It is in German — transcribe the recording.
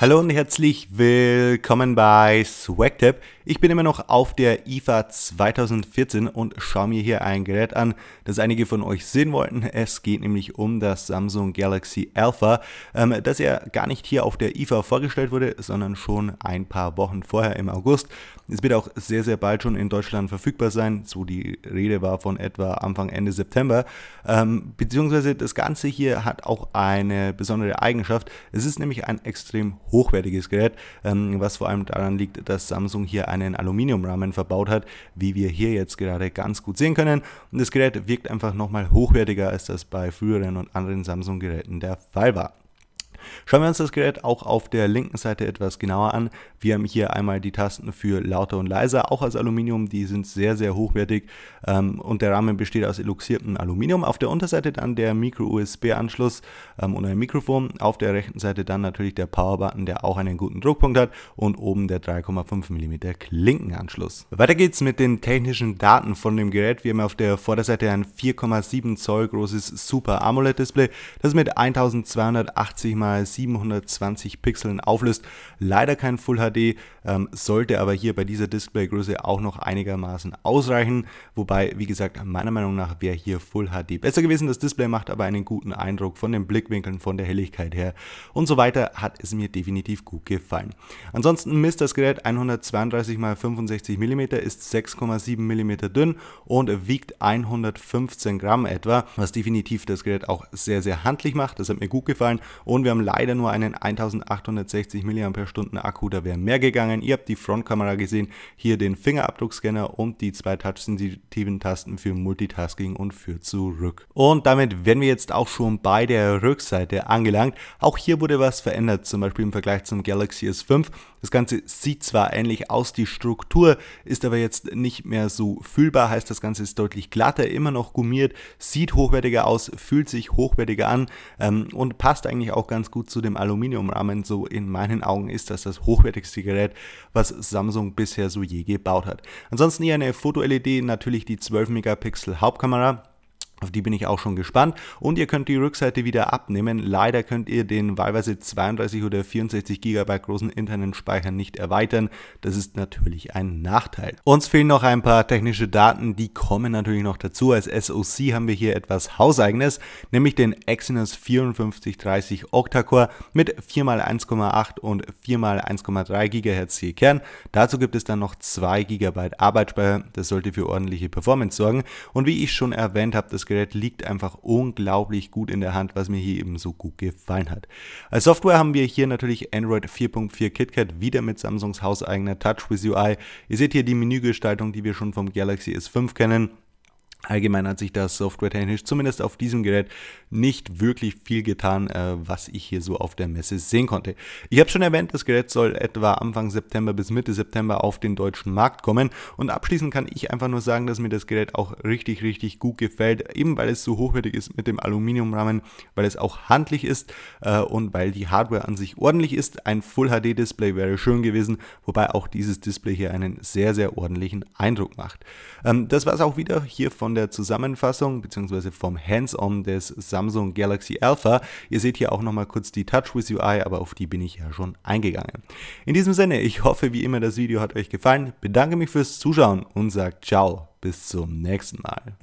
Hallo und herzlich willkommen bei SwagTap. Ich bin immer noch auf der IFA 2014 und schaue mir hier ein Gerät an, das einige von euch sehen wollten. Es geht nämlich um das Samsung Galaxy Alpha, ähm, das ja gar nicht hier auf der IFA vorgestellt wurde, sondern schon ein paar Wochen vorher im August. Es wird auch sehr, sehr bald schon in Deutschland verfügbar sein. So die Rede war von etwa Anfang, Ende September. Ähm, beziehungsweise das Ganze hier hat auch eine besondere Eigenschaft. Es ist nämlich ein extrem hochwertiges Gerät, ähm, was vor allem daran liegt, dass Samsung hier einen Aluminiumrahmen verbaut hat, wie wir hier jetzt gerade ganz gut sehen können. Und das Gerät wirkt einfach nochmal hochwertiger, als das bei früheren und anderen Samsung-Geräten der Fall war. Schauen wir uns das Gerät auch auf der linken Seite etwas genauer an. Wir haben hier einmal die Tasten für lauter und leiser, auch aus Aluminium. Die sind sehr, sehr hochwertig ähm, und der Rahmen besteht aus eluxiertem Aluminium. Auf der Unterseite dann der Micro-USB-Anschluss ähm, und ein Mikrofon. Auf der rechten Seite dann natürlich der Power-Button, der auch einen guten Druckpunkt hat und oben der 3,5 mm Klinkenanschluss. Weiter geht's mit den technischen Daten von dem Gerät. Wir haben auf der Vorderseite ein 4,7 Zoll großes Super AMOLED Display, das mit 1280 x bei 720 Pixeln auflöst. Leider kein Full HD, ähm, sollte aber hier bei dieser Displaygröße auch noch einigermaßen ausreichen. Wobei, wie gesagt, meiner Meinung nach wäre hier Full HD besser gewesen. Das Display macht aber einen guten Eindruck von den Blickwinkeln, von der Helligkeit her und so weiter. Hat es mir definitiv gut gefallen. Ansonsten misst das Gerät 132 x 65 mm, ist 6,7 mm dünn und wiegt 115 Gramm etwa, was definitiv das Gerät auch sehr, sehr handlich macht. Das hat mir gut gefallen und wir haben leider nur einen 1860 mAh Akku, da wäre mehr gegangen. Ihr habt die Frontkamera gesehen, hier den Fingerabdruckscanner und die zwei touchsensitiven Tasten für Multitasking und für zurück. Und damit wären wir jetzt auch schon bei der Rückseite angelangt. Auch hier wurde was verändert, zum Beispiel im Vergleich zum Galaxy S5. Das Ganze sieht zwar ähnlich aus, die Struktur ist aber jetzt nicht mehr so fühlbar, heißt das Ganze ist deutlich glatter, immer noch gummiert, sieht hochwertiger aus, fühlt sich hochwertiger an ähm, und passt eigentlich auch ganz gut gut zu dem Aluminiumrahmen. So in meinen Augen ist das das hochwertigste Gerät, was Samsung bisher so je gebaut hat. Ansonsten hier eine Foto-LED, natürlich die 12 Megapixel Hauptkamera. Auf die bin ich auch schon gespannt. Und ihr könnt die Rückseite wieder abnehmen. Leider könnt ihr den wahlweise 32 oder 64 GB großen internen Speicher nicht erweitern. Das ist natürlich ein Nachteil. Uns fehlen noch ein paar technische Daten, die kommen natürlich noch dazu. Als SoC haben wir hier etwas hauseigenes, nämlich den Exynos 5430 Octa-Core mit 4x1,8 und 4x1,3 GHz C-Kern. Dazu gibt es dann noch 2 GB Arbeitsspeicher. Das sollte für ordentliche Performance sorgen. Und wie ich schon erwähnt habe, das Gerät liegt einfach unglaublich gut in der Hand, was mir hier eben so gut gefallen hat. Als Software haben wir hier natürlich Android 4.4 KitKat wieder mit Samsungs hauseigener TouchWiz UI. Ihr seht hier die Menügestaltung, die wir schon vom Galaxy S5 kennen. Allgemein hat sich das Software technisch zumindest auf diesem Gerät nicht wirklich viel getan, äh, was ich hier so auf der Messe sehen konnte. Ich habe schon erwähnt, das Gerät soll etwa Anfang September bis Mitte September auf den deutschen Markt kommen und abschließend kann ich einfach nur sagen, dass mir das Gerät auch richtig, richtig gut gefällt, eben weil es so hochwertig ist mit dem Aluminiumrahmen, weil es auch handlich ist äh, und weil die Hardware an sich ordentlich ist. Ein Full HD Display wäre schön gewesen, wobei auch dieses Display hier einen sehr, sehr ordentlichen Eindruck macht. Ähm, das war es auch wieder hier von von der Zusammenfassung bzw. vom Hands-on des Samsung Galaxy Alpha. Ihr seht hier auch nochmal kurz die Touch with UI, aber auf die bin ich ja schon eingegangen. In diesem Sinne, ich hoffe wie immer, das Video hat euch gefallen. Bedanke mich fürs Zuschauen und sage ciao, bis zum nächsten Mal.